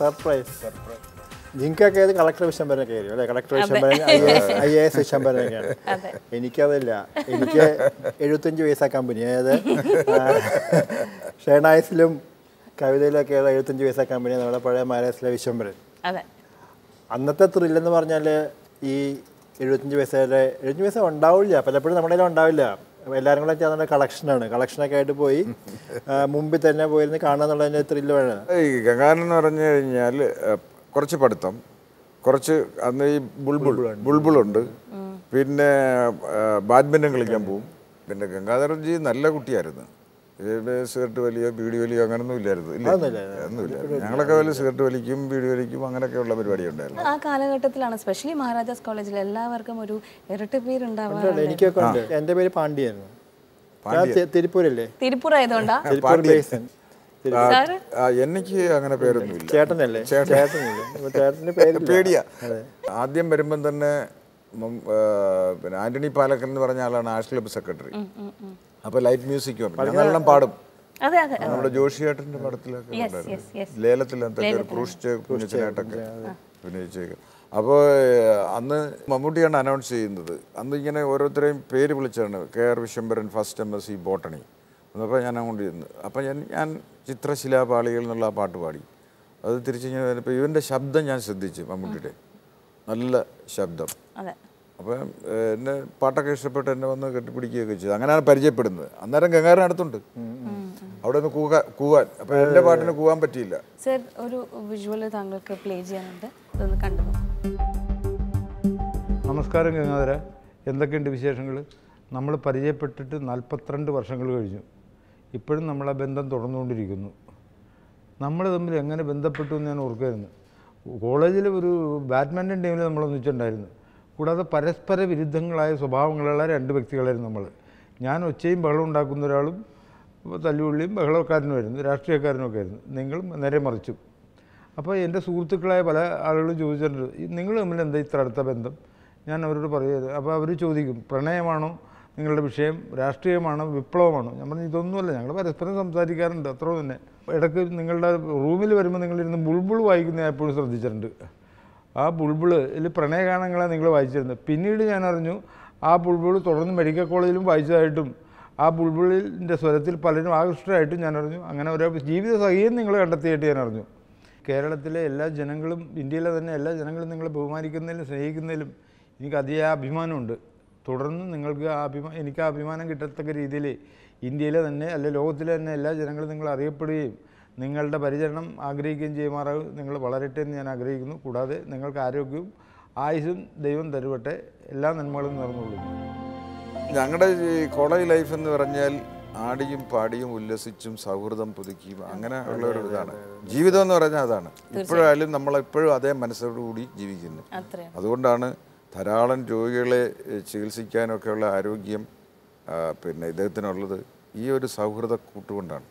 surprise surprise നിങ്ങൾക്കൊക്കെ ഏത് collector Vishambaram കയറി അല്ലേ collector Vishambaram I A S വിശംബരമൊക്കെയാണ് എനിക്കതില്ല എനിക്ക് എഴുപത്തഞ്ച് വയസ്സാ കമ്പനി അതായത് ഷെനായസിലും കവിതയിലൊക്കെയുള്ള എഴുപത്തഞ്ച് വയസ്സാ കമ്പനി നമ്മുടെ പഴയ മാരാസിലെ വിശംബരൻ അന്നത്തെ ത്രില്ലെന്ന് പറഞ്ഞാൽ ഈ എഴുപത്തഞ്ച് വയസ്സുകാരുടെ എഴുപത്തഞ്ച് വയസ്സ് ഉണ്ടാവില്ല പലപ്പോഴും നമ്മുടെ ഉണ്ടാവില്ല എല്ലാവരും കൂടെ ചേർന്ന കളക്ഷനാണ് കളക്ഷനൊക്കെ ആയിട്ട് പോയി മുമ്പിൽ തന്നെ പോയിരുന്നു കാണുക എന്നുള്ളതിൻ്റെ ത്രില്ലാണ് ഈ ഗംഗാനം എന്ന് പറഞ്ഞു കഴിഞ്ഞാൽ കുറച്ച് പഠിത്തം കുറച്ച് അന്ന് ഈ ബുൾബുൾ ബുൾബുളുണ്ട് പിന്നെ ബാഡ്മിൻ്റൺ കളിക്കാൻ പോവും പിന്നെ ഗംഗാധരൻജി നല്ല കുട്ടിയായിരുന്നു സിഗരറ്റ് വലിയോ ബീഡി വലിയോ അങ്ങനൊന്നും ഇല്ലായിരുന്നു ഇല്ല ഒന്നുമില്ല ഞങ്ങളൊക്കെ വലിയ സിഗരറ്റ് വലിക്കും ബീഡി വലിക്കും അങ്ങനെയൊക്കെയുള്ള പരിപാടി ഉണ്ടായിരുന്നു ആ കാലഘട്ടത്തിലാണ് സ്പെഷ്യലി മഹാരാജാസ് കോളേജിൽ എല്ലാവർക്കും ഒരു ഇരട്ടി പേരുണ്ടാവാറുണ്ട് എനിക്കൊക്കെ എൻ്റെ പേര് പാണ്ഡ്യായിരുന്നു എനിക്ക് അങ്ങനെ പേരൊന്നും ഇല്ല ചേട്ടനല്ലേ പേര് പേടിയാ ആദ്യം വരുമ്പം തന്നെ പിന്നെ ആന്റണി പാലക്കൻ എന്ന് പറഞ്ഞ ആളാണ് ആർട്സ് ക്ലബ് സെക്രട്ടറി അപ്പോൾ ലൈറ്റ് മ്യൂസിക് ഞങ്ങളെല്ലാം പാടും നമ്മുടെ ജോഷി പടത്തിലൊക്കെ ലേലത്തിലത്തെ ക്രൂഷിച്ച് അപ്പോൾ അന്ന് മമ്മൂട്ടിയാണ് അനൗൺസ് ചെയ്യുന്നത് അന്ന് ഇങ്ങനെ ഓരോരുത്തരെയും പേര് വിളിച്ചാണ് K R Viswambharan first M S C botany അപ്പോൾ ഞാൻ അങ്ങോട്ട് ഇരുന്നു അപ്പോൾ ഞാൻ ഞാൻ ചിത്രശിലാപാളികൾ എന്നുള്ള ആ പാട്ട് പാടി അത് തിരിച്ച് ഞാൻ ഇപ്പോൾ ഇവൻ്റെ ശബ്ദം ഞാൻ ശ്രദ്ധിച്ചു മമ്മൂട്ടിയുടെ നല്ല ശബ്ദം അപ്പോൾ എന്നെ പാട്ടൊക്കെ ഇഷ്ടപ്പെട്ട് എന്നെ വന്ന് കെട്ടിപ്പിടിക്കുകയൊക്കെ ചെയ്തു അങ്ങനെയാണ് പരിചയപ്പെടുന്നത് അന്നേരം ഗംഗാരൻ അടുത്തുണ്ട് അവിടെ ഒന്ന് കൂക കൂവാൻ അപ്പോൾ എന്റെ പാട്ടിന് കൂവാൻ പറ്റിയില്ല സർ ഒരു വിഷ്വൽ താങ്കൾക്ക് പ്ലേ ചെയ്യാനുണ്ട് അതൊന്ന് കണ്ടു നമസ്കാരം ഗംഗാധര എന്തൊക്കെയുണ്ട് വിശേഷങ്ങൾ നമ്മൾ പരിചയപ്പെട്ടിട്ട് നാൽപ്പത്തിരണ്ട് വർഷങ്ങൾ കഴിഞ്ഞു ഇപ്പോഴും നമ്മൾ ആ ബന്ധം തുടർന്നുകൊണ്ടിരിക്കുന്നു നമ്മൾ തമ്മിൽ എങ്ങനെ ബന്ധപ്പെട്ടു എന്ന് ഞാൻ ഓർക്കുമായിരുന്നു കോളേജിൽ ഒരു ബാഡ്മിൻ്റൺ ടീമിൽ നമ്മൾ ഒന്നിച്ചിട്ടുണ്ടായിരുന്നു കൂടാതെ പരസ്പര വിരുദ്ധങ്ങളായ സ്വഭാവങ്ങളുള്ള രണ്ട് വ്യക്തികളായിരുന്നു നമ്മൾ ഞാൻ ഒച്ചയും ബഹളം ഉണ്ടാക്കുന്ന ഒരാളും തല്ലുപുള്ളിയും ബഹളക്കാരനുമായിരുന്നു രാഷ്ട്രീയക്കാരനുമൊക്കെ ആയിരുന്നു നിങ്ങളും നേരെ മറിച്ചു അപ്പോൾ എൻ്റെ സുഹൃത്തുക്കളായ പല ആളുകളും ചോദിച്ചിട്ടുണ്ട് നിങ്ങൾ തമ്മിൽ എന്താ ഇത്ര അടുത്ത ബന്ധം ഞാൻ അവരോട് പറയുന്നത് അപ്പോൾ അവർ ചോദിക്കും പ്രണയമാണോ നിങ്ങളുടെ വിഷയം രാഷ്ട്രീയമാണോ വിപ്ലവമാണോ ഞാൻ പറഞ്ഞു ഇതൊന്നുമല്ല ഞങ്ങൾ പരസ്പരം സംസാരിക്കാറുണ്ട് അത്ര തന്നെ ഇടയ്ക്ക് നിങ്ങളുടെ റൂമിൽ വരുമ്പോൾ നിങ്ങളിരുന്ന് ബുൾബുൾ വായിക്കുന്ന എപ്പോഴും ശ്രദ്ധിച്ചിട്ടുണ്ട് ആ ബുൾബിൾ ഇതിൽ പ്രണയഗാനങ്ങളാണ് നിങ്ങൾ വായിച്ചിരുന്നത് പിന്നീട് ഞാൻ അറിഞ്ഞു ആ ബുൾബിൾ തുടർന്ന് മെഡിക്കൽ കോളേജിലും വായിച്ചതായിട്ടും ആ ബുൾബിളിൻ്റെ സ്വരത്തിൽ പലരും ആകൃഷ്ടരായിട്ടും ഞാൻ അറിഞ്ഞു അങ്ങനെ ഒരു ജീവിത സഹിയും നിങ്ങൾ കണ്ടെത്തിയായിട്ട് ഞാൻ അറിഞ്ഞു കേരളത്തിലെ എല്ലാ ജനങ്ങളും ഇന്ത്യയിലെ തന്നെ എല്ലാ ജനങ്ങളും നിങ്ങളെ ബഹുമാനിക്കുന്നതിലും സ്നേഹിക്കുന്നതിലും എനിക്ക് അതിയായ അഭിമാനമുണ്ട് തുടർന്ന് നിങ്ങൾക്ക് ആ അഭിമാ എനിക്ക് ആ അഭിമാനം കിട്ടത്തക്ക രീതിയിൽ ഇന്ത്യയിലെ തന്നെ അല്ലെ ലോകത്തിലെ തന്നെ എല്ലാ ജനങ്ങളും നിങ്ങൾ അറിയപ്പെടുകയും നിങ്ങളുടെ പരിചരണം ആഗ്രഹിക്കുകയും ചെയ്യുമാറാവും നിങ്ങൾ വളരട്ടെ എന്ന് ഞാൻ ആഗ്രഹിക്കുന്നു കൂടാതെ നിങ്ങൾക്ക് ആരോഗ്യവും ആയുസും ദൈവം തരുവട്ടെ എല്ലാ നന്മകളും നിറഞ്ഞുള്ളൂ ഞങ്ങളുടെ കോളേജ് ലൈഫ് എന്ന് പറഞ്ഞാൽ ആടിയും പാടിയും ഉല്ലസിച്ചും സൗഹൃദം പുതുക്കിയും അങ്ങനെ ഉള്ള ഒരു ഇതാണ് ജീവിതം എന്ന് പറഞ്ഞാൽ അതാണ് ഇപ്പോഴായാലും നമ്മൾ ഇപ്പോഴും അതേ മനസ്സോടുകൂടി ജീവിക്കുന്നു അതുകൊണ്ടാണ് ധാരാളം രോഗികളെ ചികിത്സിക്കാനൊക്കെയുള്ള ആരോഗ്യം പിന്നെ ഇദ്ദേഹത്തിനുള്ളത് ഈ ഒരു സൗഹൃദ കൂട്ടുകൊണ്ടാണ്